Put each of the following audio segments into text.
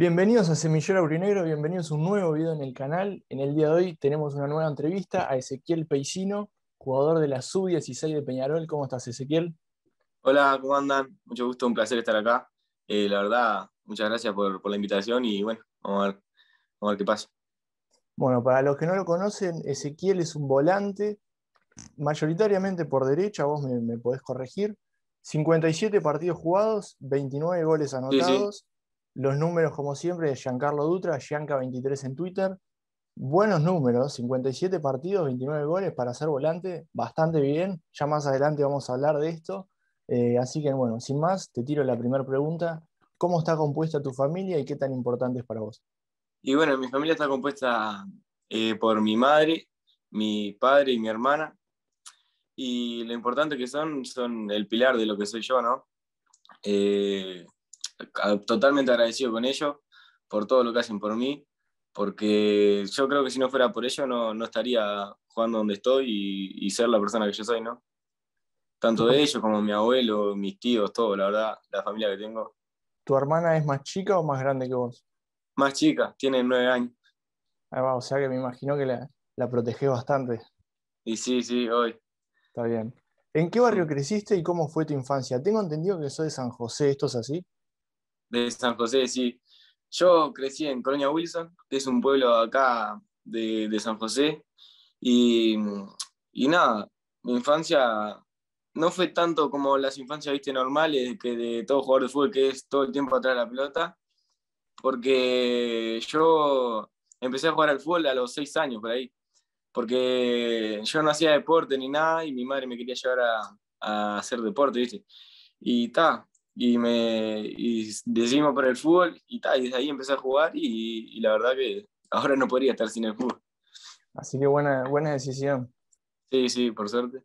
Bienvenidos a Semillero Aurinegro, bienvenidos a un nuevo video en el canal. En el día de hoy tenemos una nueva entrevista a Ezequiel Peicino, jugador de la Sub-16 de Peñarol. ¿Cómo estás, Ezequiel? Hola, ¿cómo andan? Mucho gusto, un placer estar acá. Eh, la verdad, muchas gracias por, la invitación y bueno, vamos a, ver, qué pasa. Bueno, para los que no lo conocen, Ezequiel es un volante, mayoritariamente por derecha, vos me, podés corregir. 57 partidos jugados, 29 goles anotados. Los números, como siempre, de Giancarlo Dutra, Gianca23 en Twitter. Buenos números, 57 partidos, 29 goles para ser volante, bastante bien. Ya más adelante vamos a hablar de esto. Eh, así que bueno, sin más, te tiro la primera pregunta. ¿Cómo está compuesta tu familia y qué tan importante es para vos? Y bueno, mi familia está compuesta eh, por mi madre, mi padre y mi hermana. Y lo importante que son, son el pilar de lo que soy yo, ¿no? Eh, totalmente agradecido con ellos por todo lo que hacen por mí, porque yo creo que si no fuera por ellos no, no estaría jugando donde estoy y, ser la persona que yo soy, ¿no? Tanto de ellos como mi abuelo, mis tíos, todo, la verdad, la familia que tengo. ¿Tu hermana es más chica o más grande que vos? Más chica, tiene nueve años. Ah, va, o sea que me imagino que la, la bastante. Y sí, sí, hoy. Está bien. ¿En qué barrio creciste y cómo fue tu infancia? Tengo entendido que soy de San José, ¿esto es así? de San José. Sí. Yo crecí en Colonia Wilson, que es un pueblo acá de, San José. Y, y, nada, mi infancia no fue tanto como las infancias ¿viste, normales que de todo jugador de fútbol que es todo el tiempo atrás de la pelota, porque yo empecé a jugar al fútbol a los seis años por ahí, porque yo no hacía deporte ni nada y mi madre me quería llevar a, a hacer deporte, ¿viste? Y ta, y, me, decidimos por el fútbol y tal, y desde ahí empecé a jugar y, la verdad que ahora no podría estar sin el fútbol. Así que buena, buena decisión. Sí, sí, por suerte.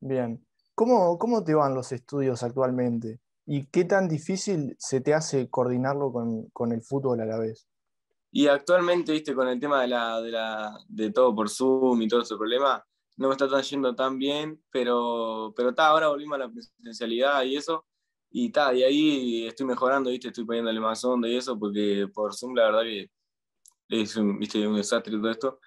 Bien. ¿Cómo, ¿Cómo te van los estudios actualmente? ¿Y qué tan difícil se te hace coordinarlo con, con el fútbol a la vez? Y actualmente, viste, con el tema de, la, de, la, de todo por Zoom y todo ese problema, no me está tan yendo tan bien, pero, pero ta, ahora volvimos a la presencialidad y eso, y y ahí estoy mejorando, ¿viste? Estoy poniéndole más onda y eso, porque por Zoom la verdad es un, un desastre todo esto.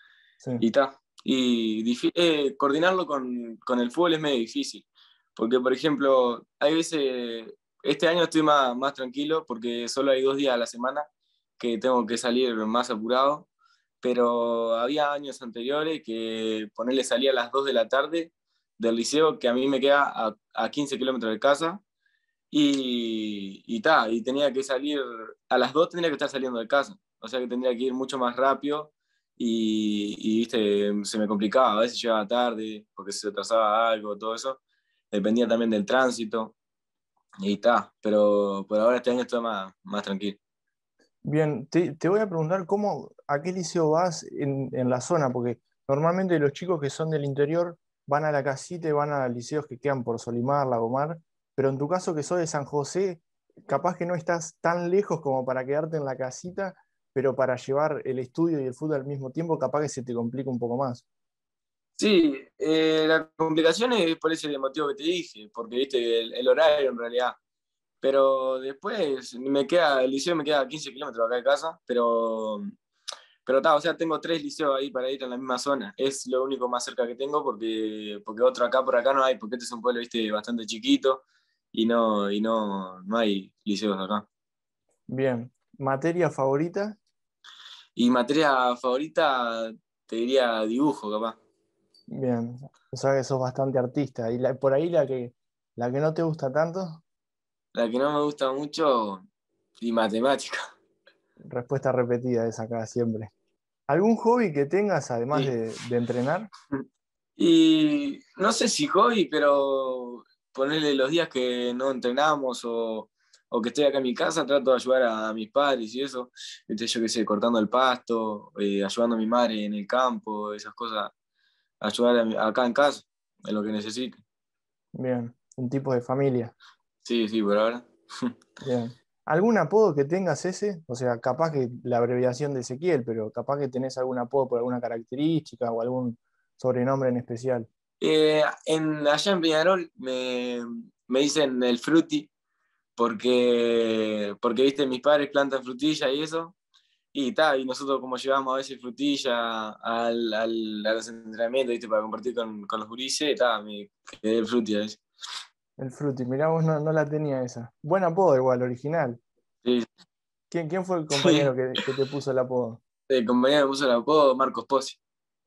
Y está. Y eh, coordinarlo con, con, el fútbol es medio difícil. Porque, por ejemplo, hay veces. Este año estoy más, más tranquilo porque solo hay dos días a la semana que tengo que salir más apurado. Pero había años anteriores que ponerle salía a las 2 de la tarde del liceo, que a mí me queda a, a 15 kilómetros de casa, y, y, ta, y tenía que salir, a las 2 tenía que estar saliendo de casa, o sea que tendría que ir mucho más rápido y, viste, se me complicaba, a veces llegaba tarde porque se trazaba algo, todo eso, dependía también del tránsito y está, pero por ahora este año estoy más, más tranquilo. Bien, te, voy a preguntar cómo, a qué liceo vas en, en la zona, porque normalmente los chicos que son del interior van a la casita y van a liceos que quedan por Solimar, Lagomar, pero en tu caso que soy de San José, capaz que no estás tan lejos como para quedarte en la casita, pero para llevar el estudio y el fútbol al mismo tiempo, capaz que se te complica un poco más. Sí, eh, la complicación es por ese motivo que te dije, porque viste el, horario en realidad. Pero después me queda, el liceo me queda a 15 kilómetros acá de casa, pero pero está, o sea, tengo tres liceos ahí para ir en la misma zona. Es lo único más cerca que tengo porque, porque otro acá por acá no hay, porque este es un pueblo, viste, bastante chiquito y no, y no, hay liceos acá. Bien. ¿Materia favorita? Y materia favorita, te diría dibujo, capaz. Bien. O sea que sos bastante artista. ¿Y por ahí la que, la que no te gusta tanto? La que no me gusta mucho, y matemática. Respuesta repetida esa acá siempre. ¿Algún hobby que tengas además de, de entrenar? Y no sé si hobby, pero ponerle los días que no entrenamos o, que estoy acá en mi casa, trato de ayudar a, mis padres y eso. yo qué sé, cortando el pasto, eh, ayudando a mi madre en el campo, esas cosas. Ayudar acá en casa, en lo que necesite. Bien, un tipo de familia. Sí, sí, por ahora. Bien. ¿Algún apodo que tengas ese? O sea, capaz que la abreviación de Ezequiel, pero capaz que tenés algún apodo por alguna característica o algún sobrenombre en especial. Eh, en, allá en Peñarol me, me, dicen el fruti, porque, porque viste, mis padres plantan frutilla y eso. Y ta, y nosotros como llevamos a veces frutilla al, al, a los entrenamientos, para compartir con, con los gurises, ta, me el fruti a veces. El fruti, mirá vos, no, la tenía esa. Buen apodo igual, original. Sí. ¿Quién, ¿Quién fue el compañero que, que te puso el apodo? El compañero que me puso el apodo, Marcos Pozzi.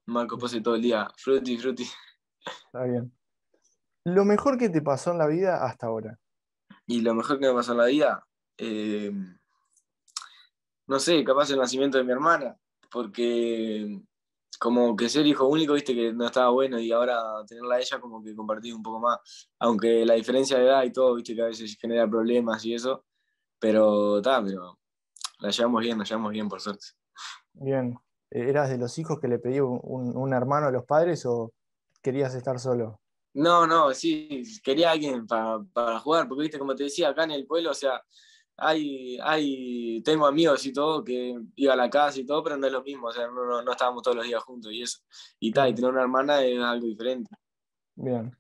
Marcos Pozzi todo el día, fruti, fruti. Está bien. Lo mejor que te pasó en la vida hasta ahora. Y lo mejor que me pasó en la vida, eh, no sé, capaz el nacimiento de mi hermana, porque como que ser hijo único, viste que no estaba bueno y ahora tenerla a ella como que compartí un poco más, aunque la diferencia de edad y todo, viste que a veces genera problemas y eso, pero está, pero la llevamos bien, la llevamos bien por suerte. Bien, ¿E-, ¿eras de los hijos que le pedí un, un hermano a los padres o querías estar solo. No, no, sí, quería alguien para, jugar, porque viste, como te decía, acá en el pueblo, o sea, hay, hay, tengo amigos y todo que iba a la casa y todo, pero no es lo mismo, o sea, no, estábamos todos los días juntos y eso. Y tal, y tener una hermana es algo diferente. Bien.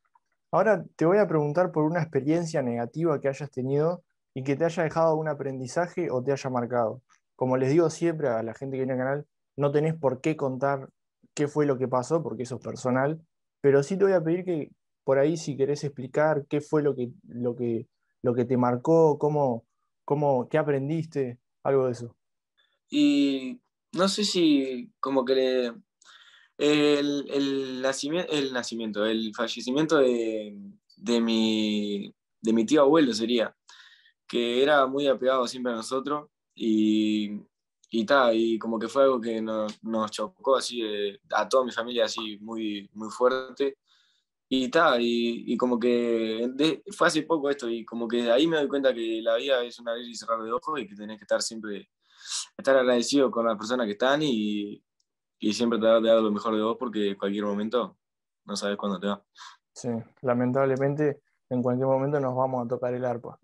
Ahora te voy a preguntar por una experiencia negativa que hayas tenido y que te haya dejado un aprendizaje o te haya marcado. Como les digo siempre a la gente que viene al canal, no tenés por qué contar qué fue lo que pasó, porque eso es personal, pero sí te voy a pedir que por ahí si querés explicar qué fue lo que, lo que, lo que te marcó, cómo, cómo, qué aprendiste, algo de eso. Y no sé si como que el, el, nacimiento, el fallecimiento de, de, mi, de mi tío abuelo sería, que era muy apegado siempre a nosotros y y ta, y como que fue algo que nos, chocó así a toda mi familia así muy, muy fuerte. Y ta, y, y como que de, fue hace poco esto, y como que ahí me doy cuenta que la vida es una abrir y cerrar de ojos y que tenés que estar siempre, estar agradecido con las personas que están y, y siempre tratar de dar lo mejor de vos porque en cualquier momento no sabes cuándo te va. Sí, lamentablemente en cualquier momento nos vamos a tocar el arpa.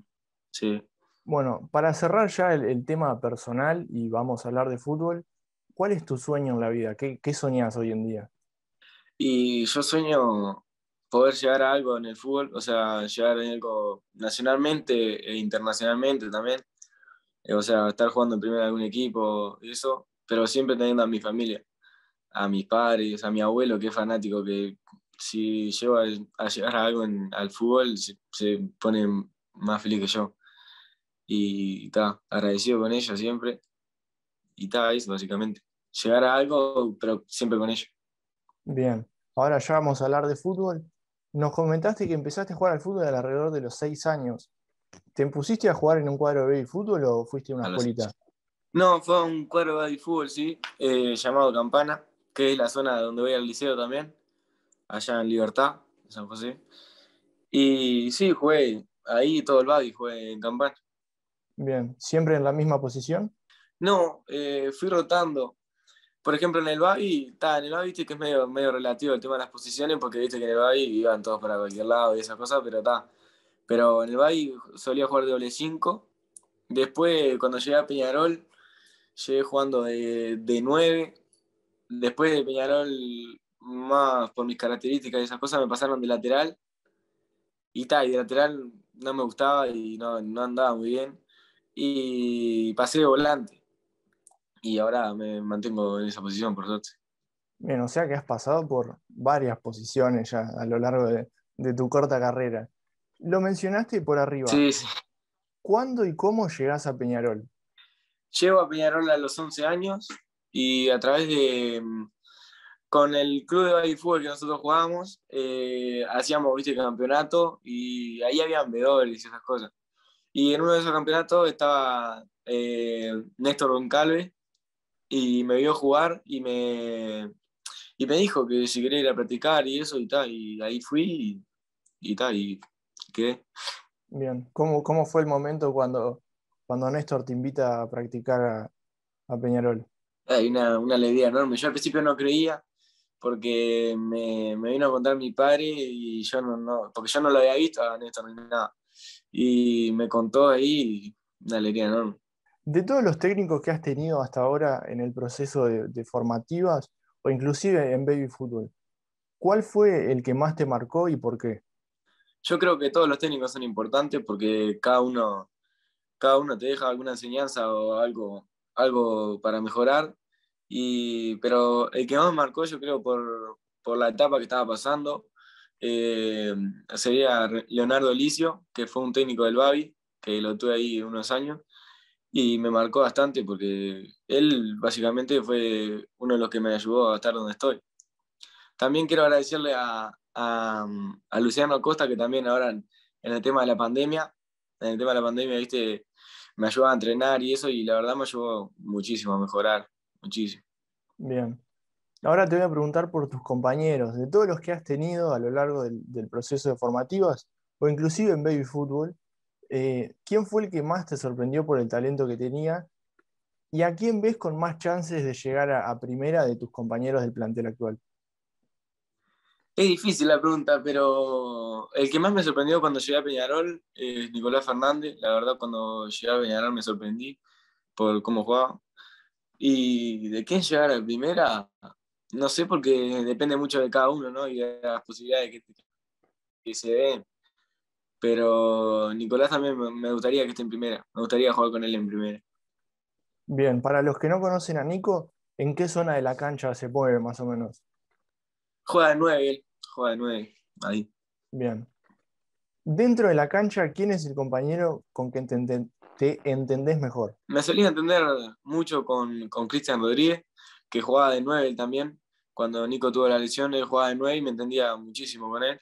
Sí. Bueno, para cerrar ya el, tema personal y vamos a hablar de fútbol, ¿cuál es tu sueño en la vida? ¿Qué, qué soñás hoy en día? Y yo sueño poder llegar a algo en el fútbol, o sea, llegar a algo nacionalmente e internacionalmente también. Eh, o sea, estar jugando en primera de algún equipo, eso, pero siempre teniendo a mi familia, a mis padres, a mi abuelo que es fanático, que si llego a, llegar a algo en, al fútbol se pone más feliz que yo. Y está, agradecido con ella siempre. Y está, eso básicamente. Llegar a algo, pero siempre con ella. Bien, ahora ya vamos a hablar de fútbol. Nos comentaste que empezaste a jugar al fútbol alrededor de los seis años. ¿Te impusiste a jugar en un cuadro de fútbol o fuiste a una escuelita? No, fue a un cuadro de fútbol, sí, eh, llamado Campana, que es la zona donde voy al liceo también, allá en Libertad, en San José. Y sí, jugué ahí todo el y jugué en Campana. Bien, ¿siempre en la misma posición? No, eh, fui rotando. Por ejemplo, en el Babi, está, en el Babi viste que es medio, medio relativo el tema de las posiciones, porque viste que en el Babi iban todos para cualquier lado y esas cosas, pero está. Pero en el Babi solía jugar de doble 5. Después, cuando llegué a Peñarol, llegué jugando de, de 9. Después de Peñarol, más por mis características y esas cosas, me pasaron de lateral. Y tal, de lateral no me gustaba y no andaba muy bien y pasé volante. Y ahora me mantengo en esa posición, por suerte. Bien, o sea que has pasado por varias posiciones ya a lo largo de, tu corta carrera. Lo mencionaste por arriba. Sí, sí. ¿Cuándo y cómo llegas a Peñarol? Llego a Peñarol a los 11 años y a través de. Mm, con el club de fútbol que nosotros jugábamos, eh, hacíamos, viste, campeonato y ahí habían vedores y esas cosas. Y en uno de esos campeonatos estaba eh, Néstor Goncalves y me vio jugar y me, y me dijo que si quería ir a practicar y eso y tal. Y ahí fui y, tal, y quedé. Bien, ¿Cómo, ¿cómo fue el momento cuando, cuando Néstor te invita a practicar a, Peñarol? Hay una, alegría enorme. Yo al principio no creía, porque me, vino a contar mi padre y yo no, porque yo no lo había visto a Néstor ni nada y me contó ahí una alegría enorme. De todos los técnicos que has tenido hasta ahora en el proceso de, formativas o inclusive en baby fútbol, ¿cuál fue el que más te marcó y por qué? Yo creo que todos los técnicos son importantes porque cada uno, cada uno te deja alguna enseñanza o algo, algo para mejorar. Y, pero el que más me marcó, yo creo, por, por la etapa que estaba pasando, eh, sería Leonardo Licio, que fue un técnico del Babi, que lo tuve ahí unos años, y me marcó bastante porque él básicamente fue uno de los que me ayudó a estar donde estoy. También quiero agradecerle a, a, Luciano Acosta, que también ahora en, el tema de la pandemia, en el tema de la pandemia, viste, me ayudó a entrenar y eso, y la verdad me ayudó muchísimo a mejorar, muchísimo. Bien. Ahora te voy a preguntar por tus compañeros, de todos los que has tenido a lo largo del, proceso de formativas o inclusive en baby fútbol, eh, ¿quién fue el que más te sorprendió por el talento que tenía? ¿Y a quién ves con más chances de llegar a, primera de tus compañeros del plantel actual? Es difícil la pregunta, pero el que más me sorprendió cuando llegué a Peñarol es eh, Nicolás Fernández. La verdad, cuando llegué a Peñarol me sorprendí por cómo jugaba. ¿Y de quién llegar a primera? No sé, porque depende mucho de cada uno, ¿no? Y de las posibilidades que, se den. Pero Nicolás también me gustaría que esté en primera. Me gustaría jugar con él en primera. Bien, para los que no conocen a Nico, ¿en qué zona de la cancha se puede, más o menos? Juega de 9, él. Juega de 9, ahí. Bien. Dentro de la cancha, ¿quién es el compañero con quien te, te entendés mejor? Me solía entender mucho con Cristian Rodríguez, que jugaba de 9 también. Cuando Nico tuvo la lesión, él jugaba de 9 y me entendía muchísimo con él.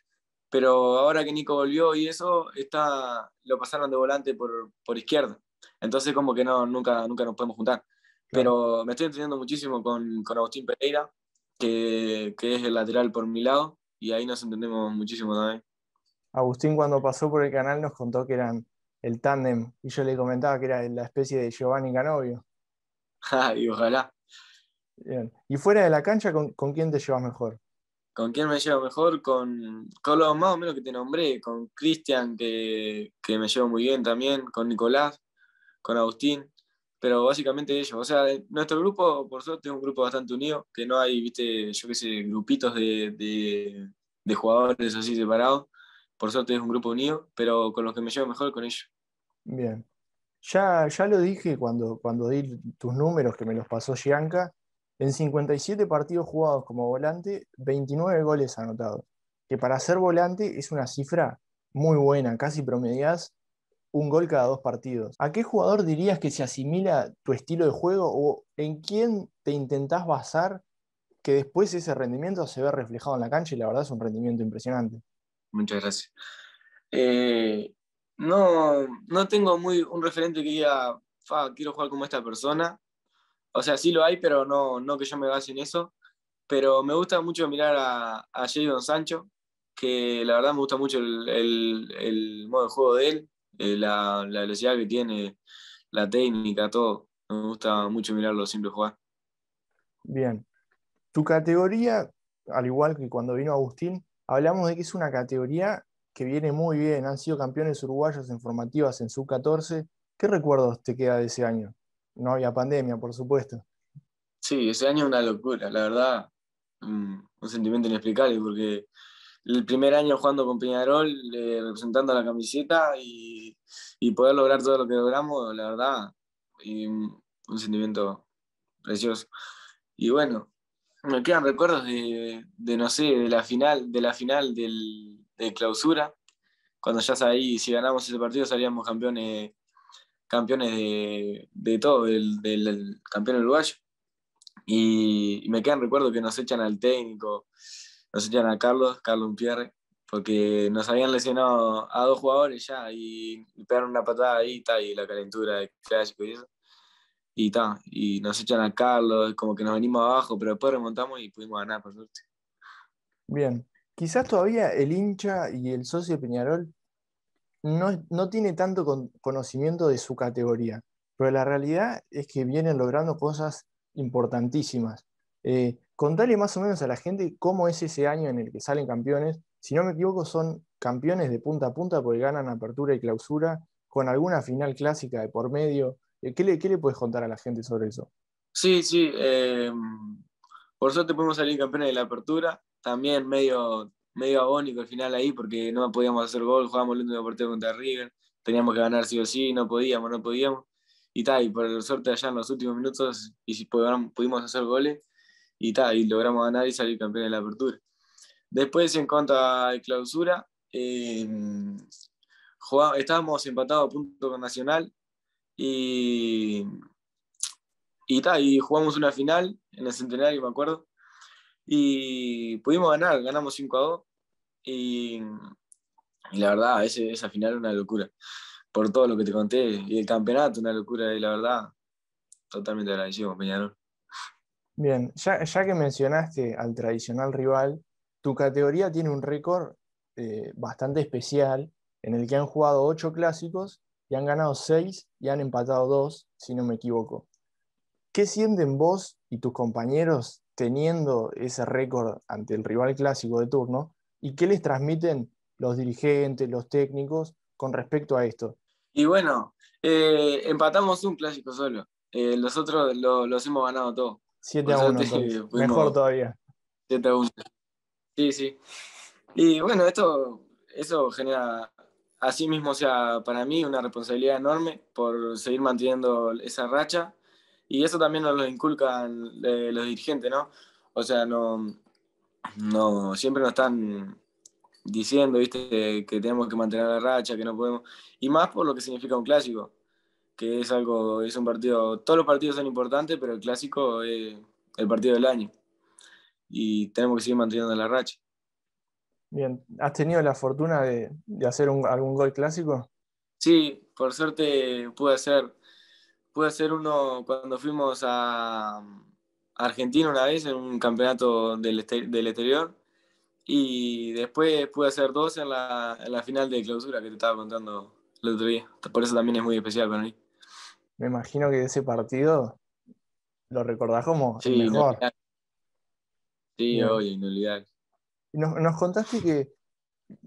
Pero ahora que Nico volvió y eso, está, lo pasaron de volante por, izquierda. Entonces como que no, nunca, nunca nos podemos juntar. Pero me estoy entendiendo muchísimo con, Agustín Pereira, que, que, es el lateral por mi lado, y ahí nos entendemos muchísimo también. Agustín cuando pasó por el canal nos contó que eran el tándem, y yo le comentaba que era la especie de Giovanni Canovio. y ojalá. ¿Y fuera de la cancha, con, quién te llevas mejor? ¿Con quién me llevo mejor? Con, los más o menos que te nombré, con Cristian, que, me llevo muy bien también, con Nicolás, con Agustín, pero básicamente ellos. O sea, nuestro grupo, por suerte, es un grupo bastante unido, que no hay, viste, yo qué sé, grupitos de, de, de jugadores así separados. Por suerte es un grupo unido, pero con los que me llevo mejor, con ellos. Bien. Ya, lo dije cuando, cuando di tus números que me los pasó Gianca, en 57 partidos jugados como volante, 29 goles anotados, que para ser volante es una cifra muy buena, casi promedias un gol cada dos partidos. ¿A qué jugador dirías que se asimila tu estilo de juego o en quién te intentás basar que después ese rendimiento se ve reflejado en la cancha y la verdad es un rendimiento impresionante? Muchas gracias. Eh, no, no tengo muy un referente que diga, quiero jugar como esta persona, o sea, sí lo hay, pero no, no que yo me base en eso. Pero me gusta mucho mirar a, a Jadon Sancho, que la verdad me gusta mucho el, el, modo de juego de él, eh, la, la, velocidad que tiene, la técnica, todo. Me gusta mucho mirarlo siempre jugar. Bien. Tu categoría, al igual que cuando vino Agustín, hablamos de que es una categoría que viene muy bien. Han sido campeones uruguayos en formativas en sub-14. ¿Qué recuerdos te queda de ese año? no había pandemia, por supuesto. Sí, ese año es una locura, la verdad, mm, un, sentimiento inexplicable, porque el primer año jugando con Peñarol, eh, representando la camiseta y, poder lograr todo lo que logramos, la verdad, mm, un, sentimiento precioso. Y bueno, me quedan recuerdos de, no sé, de la final, de la final de clausura, cuando ya sabí, si ganamos ese partido salíamos campeones campeones de, todo, del, campeón uruguayo. Y, me quedan recuerdo que nos echan al técnico, nos echan a Carlos, Carlos Pierre, porque nos habían lesionado a dos jugadores ya y, pegaron una patada ahí y la calentura de clásico y eso. Y, ta, y nos echan a Carlos, como que nos venimos abajo, pero después remontamos y pudimos ganar, por suerte. Bien, quizás todavía el hincha y el socio de Peñarol no, tiene tanto conocimiento de su categoría, pero la realidad es que vienen logrando cosas importantísimas. Eh, contarle más o menos a la gente cómo es ese año en el que salen campeones. Si no me equivoco, son campeones de punta a punta porque ganan apertura y clausura, con alguna final clásica de por medio. Eh, ¿qué, le, ¿Qué puedes contar a la gente sobre eso? Sí, sí. Eh, por por te podemos salir campeones de la apertura. También medio medio agónico al final ahí porque no podíamos hacer gol, jugábamos el último partido contra River, teníamos que ganar sí o sí, no podíamos, no podíamos. Y tal, y por suerte allá en los últimos minutos y si pudimos hacer goles y tal, y logramos ganar y salir campeón en la apertura. Después en cuanto a clausura, em, estábamos empatados a punto con Nacional y, y, y jugamos una final en el centenario, me acuerdo, y pudimos ganar, ganamos 5 a 2. Y, la verdad, ese, esa final una locura. Por todo lo que te conté. Y el campeonato, una locura. Y la verdad, totalmente agradecido Bien, ya, que mencionaste al tradicional rival, tu categoría tiene un récord eh, bastante especial en el que han jugado 8 clásicos y han ganado 6 y han empatado 2, si no me equivoco. ¿Qué sienten vos y tus compañeros teniendo ese récord ante el rival clásico de turno y qué les transmiten los dirigentes, los técnicos con respecto a esto. Y bueno, eh, empatamos un clásico solo. Nosotros eh, los otros los hemos ganado todos. Siete a 1. Mejor todavía. 7 a 1. Sí, sí. Y bueno, esto eso genera así mismo, sea, para mí una responsabilidad enorme por seguir manteniendo esa racha y eso también nos lo inculcan eh, los dirigentes, ¿no? O sea, no, no, siempre nos están diciendo, viste, que tenemos que mantener la racha, que no podemos. Y más por lo que significa un clásico, que es algo, es un partido, todos los partidos son importantes, pero el clásico es el partido del año. Y tenemos que seguir manteniendo la racha. Bien, ¿has tenido la fortuna de, de hacer algún gol clásico? Sí, por suerte pude hacer pude hacer uno cuando fuimos a mm, Argentina una vez en un campeonato del, este-, exterior y después pude hacer dos en la, final de clausura que te estaba contando el otro día. Por eso también es muy especial para mí. Me imagino que ese partido lo recordás como sí, el mejor. sí, oye, Nos, nos contaste que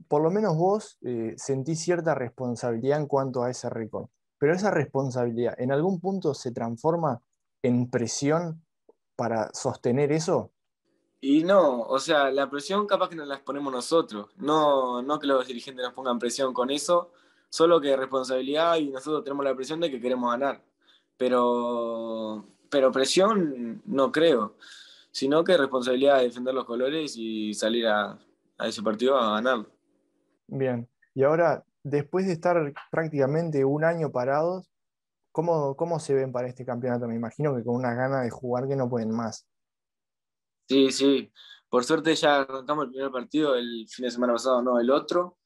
por lo menos vos eh, sentís cierta responsabilidad en cuanto a ese récord pero esa responsabilidad en algún punto se transforma en presión para sostener eso. Y no, o sea, la presión capaz que nos la ponemos nosotros, no, no que los dirigentes nos pongan presión con eso, solo que responsabilidad y nosotros tenemos la presión de que queremos ganar. Pero, pero presión no creo, sino que responsabilidad de defender los colores y salir a, a ese partido a ganar Bien, y ahora después de estar prácticamente un año parados, ¿cómo, ¿cómo, se ven para este campeonato? Me imagino que con una ganas de jugar que no pueden más. Sí, sí. Por suerte ya arrancamos el primer partido el fin de semana pasado, no, el otro.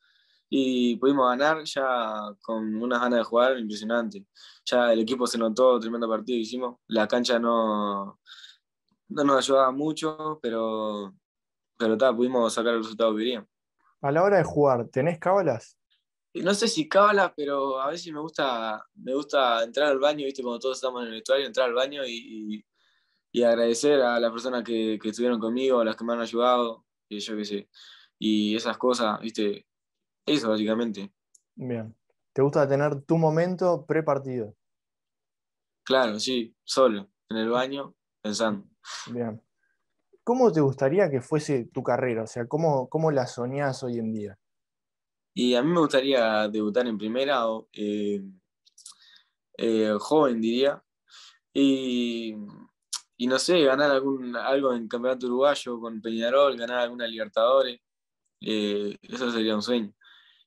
Y pudimos ganar ya con unas ganas de jugar impresionante. Ya el equipo se notó, tremendo partido hicimos. La cancha no, no nos ayudaba mucho, pero, pero pudimos sacar el resultado que queríamos. A la hora de jugar, ¿tenés cábalas? no sé si cábala, pero a veces me gusta, me gusta entrar al baño, ¿viste? Cuando todos estamos en el vestuario, entrar al baño y, agradecer a las personas que, estuvieron conmigo, a las que me han ayudado, y yo qué sé. Y esas cosas, ¿viste? Eso, básicamente. Bien. ¿Te gusta tener tu momento pre-partido? Claro, sí, solo, en el baño, pensando. Bien. ¿Cómo te gustaría que fuese tu carrera? O sea, ¿cómo, cómo la soñás hoy en día? Y a mí me gustaría debutar en primera, eh, eh, joven diría, y, no sé, ganar algún, algo en Campeonato Uruguayo con Peñarol, ganar alguna Libertadores, eh, eso sería un sueño.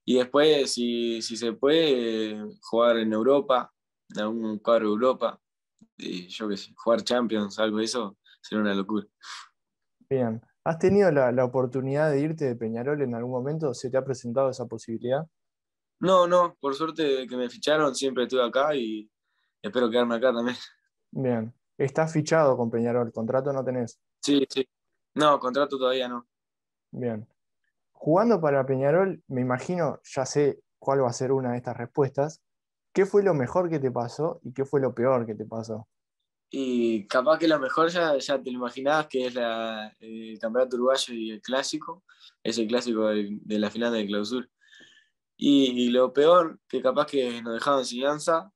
Y después, si, si se puede, jugar en Europa, en algún cuadro de Europa, yo qué sé, jugar Champions, algo de eso, sería una locura. Bien. ¿Has tenido la, oportunidad de irte de Peñarol en algún momento? ¿Se te ha presentado esa posibilidad? No, no, por suerte que me ficharon, siempre estuve acá y espero quedarme acá también. Bien, estás fichado con Peñarol, contrato no tenés. Sí, sí, no, contrato todavía no. Bien, jugando para Peñarol, me imagino, ya sé cuál va a ser una de estas respuestas, ¿qué fue lo mejor que te pasó y qué fue lo peor que te pasó? Y capaz que lo mejor ya, ya te lo imaginabas, que es el campeonato uruguayo y el clásico, es el clásico de, la final de clausur Y, lo peor, que capaz que nos dejaron enseñanza,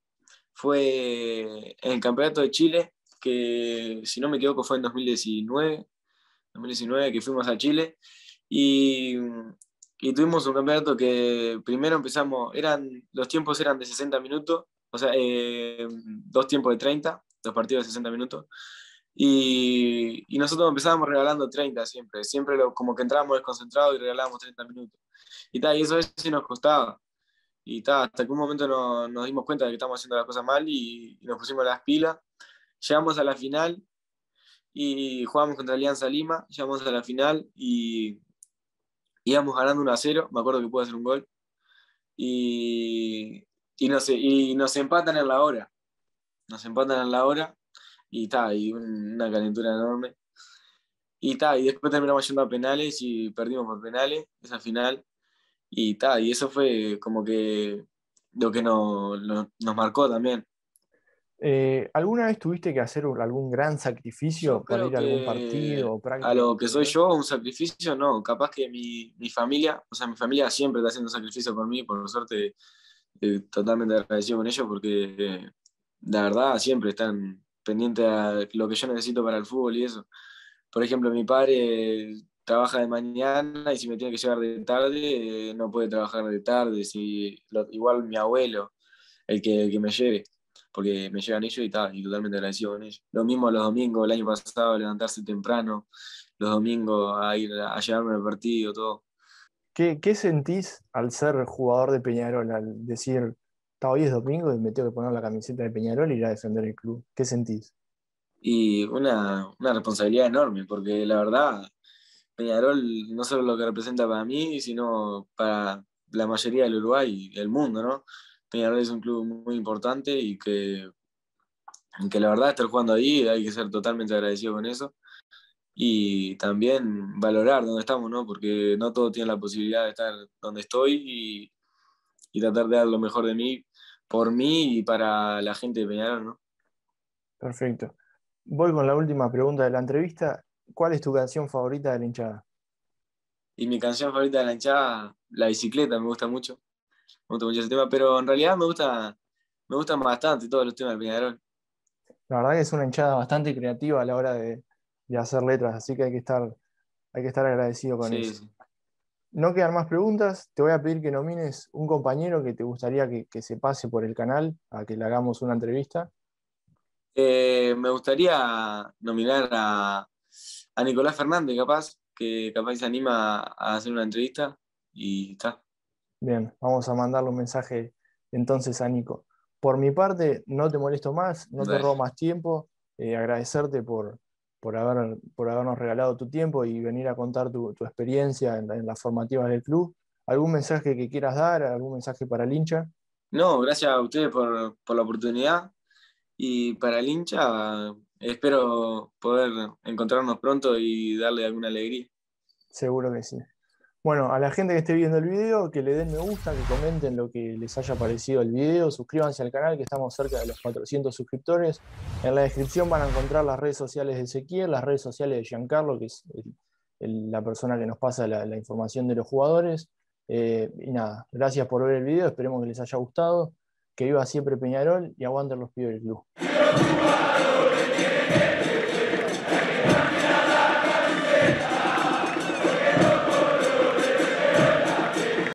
fue el campeonato de Chile, que si no me equivoco fue en 2019, 2019 que fuimos a Chile, y, tuvimos un campeonato que primero empezamos, eran, los tiempos eran de 60 minutos, o sea, eh, dos tiempos de 30 los partidos de 60 minutos. Y, nosotros empezábamos regalando 30 siempre, siempre como que entrábamos desconcentrados y regalábamos 30 minutos. Y, tal y eso a veces nos costaba. Y hasta que un momento nos dimos cuenta de que estábamos haciendo las cosas mal y, nos pusimos las pilas. Llegamos a la final y jugamos contra Alianza Lima, llegamos a la final y íbamos ganando 1 a 0, me acuerdo que pude hacer un gol. Y, y, nos, y nos empatan en la hora nos empatan a la hora y está, y una calentura enorme. Y está, y después terminamos yendo a penales y perdimos por penales esa final. Y está, y eso fue como que lo que nos, nos marcó también. Eh, ¿Alguna vez tuviste que hacer algún gran sacrificio para ir a algún partido? A lo que soy yo, un sacrificio, no. Capaz que mi, mi, familia, o sea, mi familia siempre está haciendo sacrificio por mí, por suerte, eh, totalmente agradecido con ellos porque eh, la verdad, siempre están pendientes de lo que yo necesito para el fútbol y eso. Por ejemplo, mi padre trabaja de mañana y si me tiene que llevar de tarde, eh, no puede trabajar de tarde. Si, igual mi abuelo, el que, me lleve, porque me llegan ellos y tal, y totalmente agradecido con ellos. Lo mismo los domingos, el año pasado, levantarse temprano, los domingos a ir a llevarme al partido, todo. ¿Qué, ¿Qué, sentís al ser jugador de Peñarol? Al decir, hoy es domingo y me tengo que poner la camiseta de Peñarol y ir a defender el club. ¿Qué sentís? Y una, responsabilidad enorme, porque la verdad, Peñarol no solo lo que representa para mí, sino para la mayoría del Uruguay y el mundo, ¿no? Peñarol es un club muy importante y que, que la verdad estar jugando ahí hay que ser totalmente agradecido con eso y también valorar dónde estamos, ¿no? Porque no todos tienen la posibilidad de estar donde estoy y, y tratar de dar lo mejor de mí por mí y para la gente de Peñarol, ¿no? Perfecto. Voy con la última pregunta de la entrevista. ¿Cuál es tu canción favorita de la hinchada? Y mi canción favorita de la hinchada, La bicicleta, me gusta mucho. Me gusta mucho ese tema, pero en realidad me gusta me gustan bastante todos los temas de Peñarol. La verdad que es una hinchada bastante creativa a la hora de, hacer letras, así que hay que estar, hay que estar agradecido con eso no quedan más preguntas. Te voy a pedir que nomines un compañero que te gustaría que, se pase por el canal a que le hagamos una entrevista. Eh, me gustaría nominar a, Nicolás Fernández, capaz, que capaz se anima a hacer una entrevista y está. Bien, vamos a mandarle un mensaje entonces a Nico. Por mi parte, no te molesto más, no te robo más tiempo. Eh, agradecerte por, por, haber, por habernos regalado tu tiempo y venir a contar tu, experiencia en, las formativas del club. ¿Algún mensaje que quieras dar? ¿Algún mensaje para el hincha? No, gracias a ustedes por, por la oportunidad. Y para el hincha, espero poder encontrarnos pronto y darle alguna alegría. Seguro que sí. Bueno, a la gente que esté viendo el video, que le den me gusta, que comenten lo que les haya parecido el video, suscríbanse al canal que estamos cerca de los 400 suscriptores. En la descripción van a encontrar las redes sociales de Ezequiel, las redes sociales de Giancarlo, que es la persona que nos pasa la, información de los jugadores. Eh, y nada, gracias por ver el video, esperemos que les haya gustado. Que viva siempre Peñarol y aguanten los pibes del club.